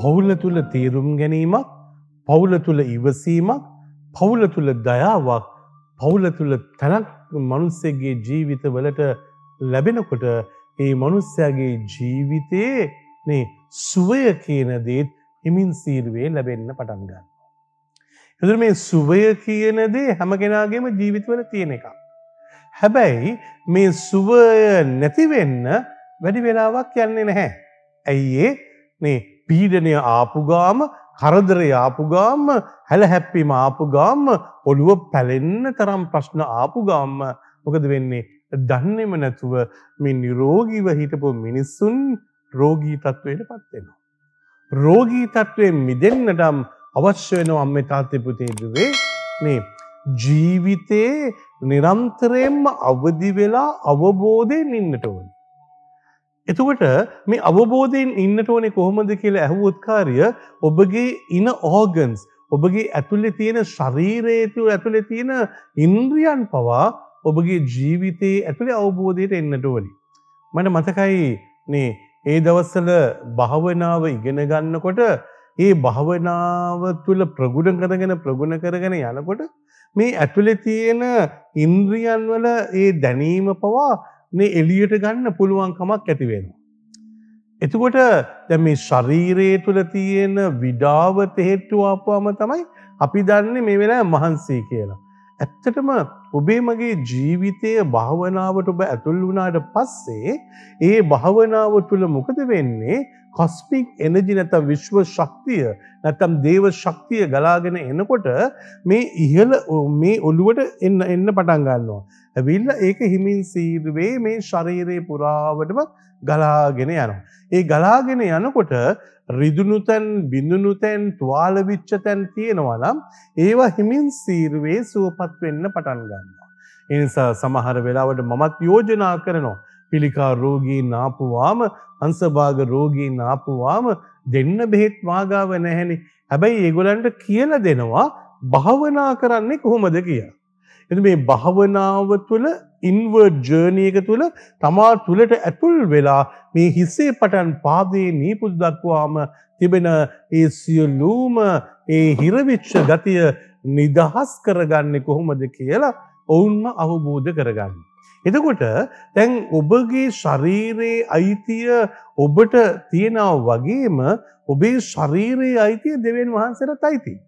පවුල තුළ තීරුම් ගැනීමක් පවුල තුළ ඉවසීමක් පවුල තුළ දයාවක් පවුල තුළ තැනක් මනුස්සගේ ජීවිත වලට ලැබෙනකොට ඒ මනුස්සයාගේ ජීවිතයේ නේ සුවය කියන දේත් හිමින් සීරුවේ ලැබෙන්න පටන් ගන්න. එතුර මේ සුවය කියන දේ හැමගෙනගේම ජීවිතවල තියෙන එකක්. හැබැයි මේ සුවය නැතිවෙන්න වැඩි වෙලාවක් යන්නේ නැහැ. ඇයිඒ නේ පීඩනය ආපු ගාම කරදරය ආපු ගාම හැලහැප්පීම ආපු ගාම ඔළුව පැලෙන්න තරම් ප්‍රශ්න ආපු ගාම මොකද වෙන්නේ දන්නෙම නැතුව මේ නිරෝගීව හිටපු මිනිස්සුන් රෝගී තත්ත්වයට පත් වෙනවා. රෝගී තත්ත්වයෙන් මිදෙන්නටම් අවශ්‍ය වෙනවා අම්මේ තාත්තේ පුතේ දුවේ මේ ජීවිතේ නිරන්තරයෙන්ම අවදි වෙලා අවබෝධයෙන් ඉන්නට ඕනේ. එතකොට මේ අවබෝධයෙන් ඉන්නට ඕනේ කොහොමද කියලා ඇහුවොත් කාර්ය ඔබගේ ඉන ඕගන්ස් ඔබගේ ඇතුලේ තියෙන ශරීරයේ තුල ඇතුලේ තියෙන ඉන්ද්‍රියන් පවා ඔබගේ ජීවිතයේ ඇතුලේ අවබෝධයට එන්නට ඕනේ. මට මතකයි මේ ඒ දවස්වල භාවනාව ඉගෙන ගන්නකොට ඒ භාවනාව තුළ ප්‍රගුණ කරගෙන ප්‍රගුණ කරගෙන යනකොට මේ ඇතුලේ තියෙන ඉන්ද්‍රියන් වල ඒ දැනීම පවා මේ එලියට ගන්න පුළුවන්කමක් ඇතිවෙනවා. එතුකොට දැ මේ ශරීරයේ තුළ තියෙන විඩාව තෙහෙට්ටුවාපුවාම තමයි අපි දන්නේ මේ වෙලා මහන්සේ කියලා. ඇත්තටම ඔබේ මගේ ජීවිතය භාවනාවට ඔබ ඇතුල් වුණාට පස්සේ ඒ භාවනාව තුළ මොකද වෙන්නේ කොස්පික් එනජි නැතම් විශ්ව ශක්තිය නැතම් දේව ශක්තිය ගලාගෙන එනකොට මේ ඉහළ මේ ඔළුවට එන්න එන්න පටන් ගන්නවා. ඇවිල්ලා ඒක හිමින් සීරුවේ මේ ශරීරයේ පුරාවටම ගලාගෙන යනවා. ඒ ගලාගෙන යනකොට රිදුණු තැන් බිඳුණු තැන් තුවාල විච්ච තැන් තියෙනවා නම් ඒවා හිමින් සීරුවේ සුවපත් වෙන්න පටන් ගන්නවා. ඒ නිසා සමහර වෙලාවට මමත් යෝජනා කරනවා පිළිකා රෝගීන් ආපුවාම අංශභාග රෝගීන් ආපුවාම දෙන්න බෙහෙත් මාගාව නැහැනේ. හැබැයි ඒගොල්ලන්ට කියලා දෙනවා භාවනා කරන්නේ කොහොමද කියලා. එතන මේ භාවනාව තුළ ඉන්වර්ඩ් ජර්නයක තුළ තමා තුළට ඇතුල් වෙලා මේ හිස්සේ පටන් පාදයේ නීපුදු දක්වාම තිබෙන ඒ සියලූම ඒ හිරවිච්ෂ ගතිය නිදහස් කරගන්නේ කොහොමද කියලා ඔවුන්ම අවබෝධ කරගන්න. එතකොට තැන් ඔබගේ ශරීරයේ අයිතිය ඔබට තියෙනව වගේම ඔබේ ශරීරයේ අයිතිය දෙවන් වහන්සේට අයිතියි.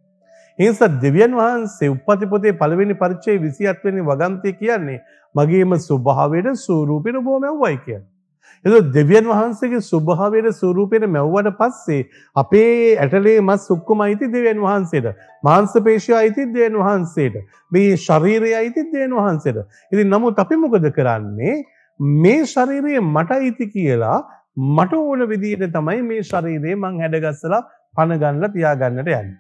එනිසා දෙවියන් වහන්සේ උප්පති පොතේ පළවෙනි පරිච්ඡේ 27 වෙනි වගන්තිය කියන්නේ මගේම ස්වභාවයට ස්වරූපෙට බොමැව්වයි කියන්නේ. එතකොට දෙවියන් වහන්සේගේ ස්වභාවයට ස්වරූපෙට මැව්වට පස්සේ අපේ ඇටලේ මස් ඔක්කොම අයිති දෙවියන් වහන්සේට. මාංශ පේශය අයිති දෙවියන් වහන්සේට. මේ ශරීරය අයිති දෙවියන් වහන්සේට. ඉතින් නමුත් අපි මොකද කරන්නේ? මේ ශරීරය මට අයිති කියලා මට ඕන විදිහට තමයි මේ ශරීරය මං හැඩගස්සලා පණ ගන්නලා තියාගන්නට යන්නේ.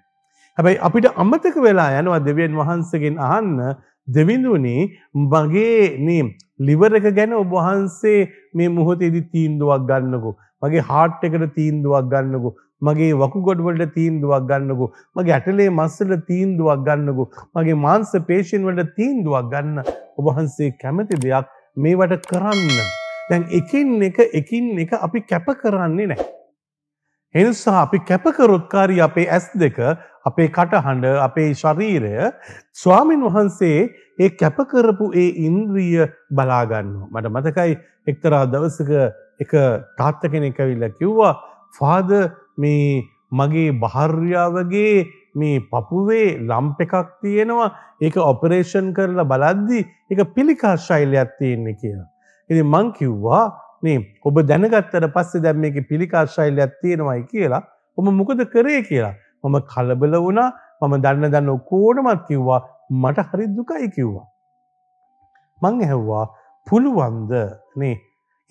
හැබැයි අපිට අමතක වෙලා යනවා දෙවියන් වහන්සගෙන් අහන්න දෙවිඳුනි මගේ මේ liver එක ගැන ඔබ වහන්සේ මේ මොහොතේදී තීන්දුවක් ගන්නකෝ මගේ heart එකට තීන්දුවක් ගන්නකෝ මගේ වකුගොඩ වලට තීන්දුවක් ගන්නකෝ මගේ ඇටලේ මස් වලට තීන්දුවක් ගන්නකෝ මගේ මාංශ පේශීන් වලට තීන්දුවක් ගන්න ඔබ වහන්සේ කැමති දෙයක් මේවට කරන්න දැන් එකින් එක එකින් එක අපි කැප කරන්නේ නැහැ එනිසා අපි කැපකරොත්කාරී අපේ ඇස් දෙක අපේ කටහඬ අපේ ශරීරය ස්වාමින් වහන්සේ ඒ කැපකරපු ඒ ඉන්ද්‍රිය බලාගන්නවා. මට මතකයි එක්තරා දවසක එක තාත්ත කෙනෙක් ඇවිල්ලා කිව්වා ෆාද මේ මගේ භාර්යාවගේ මේ පපුවේ ලම්ප එකක් තියෙනවා ඒක ඔපරේෂන් කරලා බලද්දි ඒක පිළිකා ශෛලයක් තියෙන්නේ කියලා. ඉතින් මං කිව්වා මේ ඔබ දැනගත්තට පස්සේ දැන් මේකේ පිළිකාශෛලයක් තියෙනවයි කියලා ඔබ මොකද කරේ කියලා මම කලබල වුණා මම දන්න දන්න ඔක්කොටමත් කිව්වා මට හරි දුකයි කිව්වා මං ඇහුවා පුළුවන්ද නේ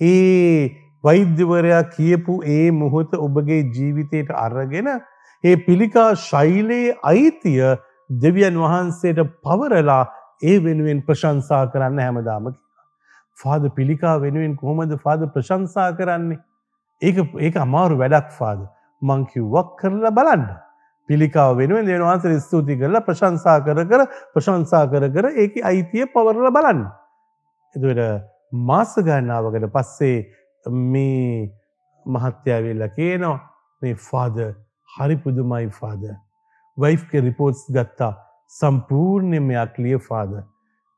ඒ වෛද්‍යවරයා කියපු ඒ මොහොත ඔබගේ ජීවිතයට අරගෙන ඒ පිළිකා ශෛලයේ අයිතිය දෙවියන් වහන්සේට පවරලා ඒ වෙනුවෙන් ප්‍රශංසා කරන්න හැමදාම ෆාද පිළිකා වෙනුවෙන් කොහොමද ෆාද ප්‍රශංසා කරන්නේ ඒක ඒක අමාරු වැඩක් ෆාද මංකිව්වක් කරලා බලන්න පිළිකාව වෙනුවෙන් දෙනවාන්සර ස්තුති කරලා ප්‍රශංසා කර කර ප්‍රශංසා කර කර ඒක අයිතිය පවරල බලන්න. එතුවට මාසගන්නාවකට පස්සේ මේ මහත්‍යවෙල්ල කියනවා මේ ෆාද හරිපුදුමයි ෆාද. වයිෆ්ක රිපෝට්ස් ගත්තා සම්පූර්ණය මෙයක් ලිය ෆාදර්.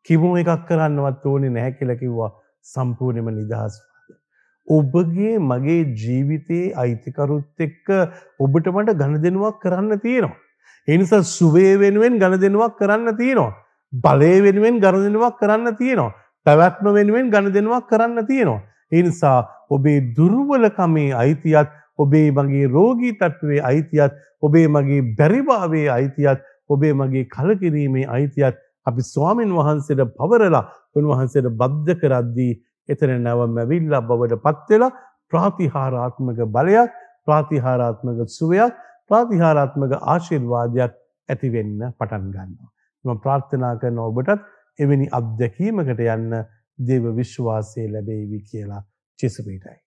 කිවුම් එකක් කරන්නවත් ඕනේ නැහැ කියලා කිව්වා සම්පූර්ණයෙන්ම නිදහස් ඔබගේ මගේ ජීවිතයේ අයිතිකරුත් එක්ක ඔබට මට ඝනදෙනුවක් කරන්න තියෙනවා. ඒ නිසා සුවේ වෙනුවෙන් ඝනදෙනුවක් කරන්න තියෙනවා. බලය වෙනුවෙන් ඝනදෙනුවක් කරන්න තියෙනවා. පැවැත්ම වෙනුවෙන් ඝනදෙනුවක් කරන්න තියෙනවා. ඒ නිසා ඔබේ දුර්වලකමේ අයිතියත් ඔබේ මගේ රෝගී තත්ත්වයේ අයිතියත් ඔබේ මගේ බැරිභාවයේ අයිතියත් ඔබේ මගේ කලකිරීමේ අයිතියත් අපි ස්වාමීන් වහන්සේට පවරලා උන්වහන්සේට බද්ධ කරද්දී එතන නැව මැවිල්ලා බවට පත්වෙලා ප්‍රාතිහාරාත්මක බලයක් ප්‍රාතිහාරාත්මක සුවයක් ප්‍රාතිහාරාත්මක ආශිර්වාදයක් ඇතිවෙන්න පටන් ගන්නවා. එම ප්‍රාර්ථනා කරන ඔබටත් එවැනි අත්දැකීමකට යන්න දේව විශ්වාසය ලැබේවි කියලා චිසපීටයි.